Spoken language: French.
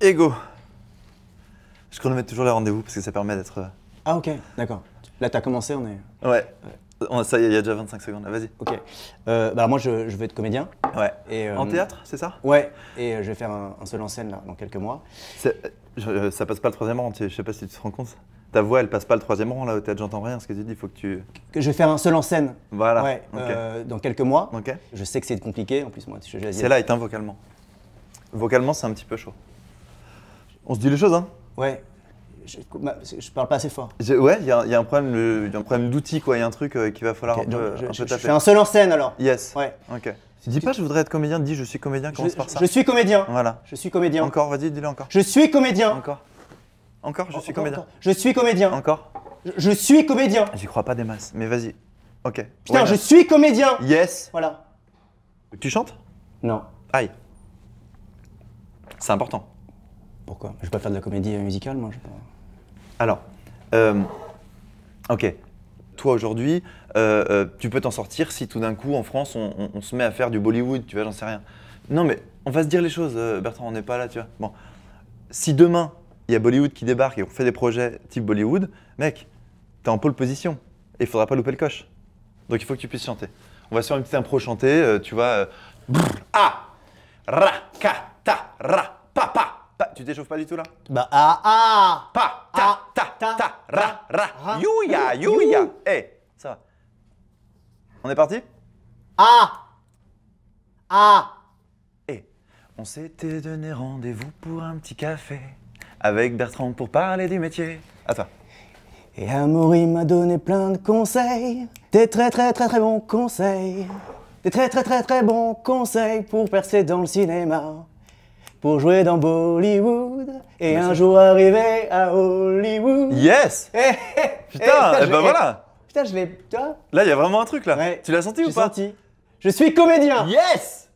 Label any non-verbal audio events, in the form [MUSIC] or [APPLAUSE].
Ego. Je chronomètre toujours les rendez-vous parce que ça permet d'être. Euh, ah, ok, d'accord. Là, t'as commencé, on est. Ouais. Ça y est, il y a déjà 25 secondes, vas-y. Ok. Euh, bah, moi, je, je, veux être comédien. Ouais. Et, euh, en théâtre, c'est ça Ouais. Et je vais faire un, seul en scène, là, dans quelques mois. ça passe pas le troisième rang, je sais pas si tu te rends compte. Ta voix, elle passe pas le troisième rang, là, au théâtre, j'entends rien, ce que tu dis, il faut que tu. Que je vais faire un seul en scène. Voilà. Ouais. dans quelques mois. Ok. Je sais que c'est compliqué, en plus, moi, je C'est light, vocalement. Vocalement, c'est un petit peu chaud. On se dit les choses, hein Ouais. Je, bah, parle pas assez fort. ouais, il y, y, a un problème, problème d'outils, quoi. Il y a un truc euh, qu'il va falloir un peu, taper. fais un seul en scène alors. Yes. Ouais. Ok. Dis pas je voudrais être comédien, dis je suis comédien, commence par ça. Je suis comédien. Voilà. Je suis comédien. Encore, vas-y, dis-le encore. Je suis comédien. Encore. Encore, je suis comédien. Je suis comédien. Encore. Je, suis comédien. Ah, j'y crois pas des masses, mais vas-y. Ok. Putain, je suis comédien. Yes. Voilà. Tu chantes Non. Aïe. C'est important. Pourquoi Je vais pas faire de la comédie musicale, moi. Je... Alors, euh, ok. Toi aujourd'hui, euh, euh, tu peux t'en sortir si tout d'un coup en France on, se met à faire du Bollywood, tu vois, j'en sais rien. Non mais on va se dire les choses, Bertrand, on n'est pas là, tu vois. Bon, si demain il y a Bollywood qui débarque et on fait des projets type Bollywood, mec, t'es en pole position et il faudra pas louper le coche. Donc il faut que tu puisses chanter. On va se faire une petite impro chantée, tu vois. ah, ra, ka, ta, ra, tu t'échauffes pas du tout là Bah ah ah Pa ta ah, ta ta, ra ra Youya youya Eh ça va. On est parti Ah Ah Eh On s'était donné rendez-vous pour un petit café avec Bertrand pour parler du métier. À toi. Et Amaury m'a donné plein de conseils, des très très très très bons conseils, des très très très très bons conseils pour percer dans le cinéma pour jouer dans Bollywood et un jour arriver à Hollywood. Yes [LAUGHS] eh, Putain, Et eh, eh ben voilà Putain, je l'ai. Là, il y a vraiment un truc là. Tu l'as senti ou pas Je suis comédien Yes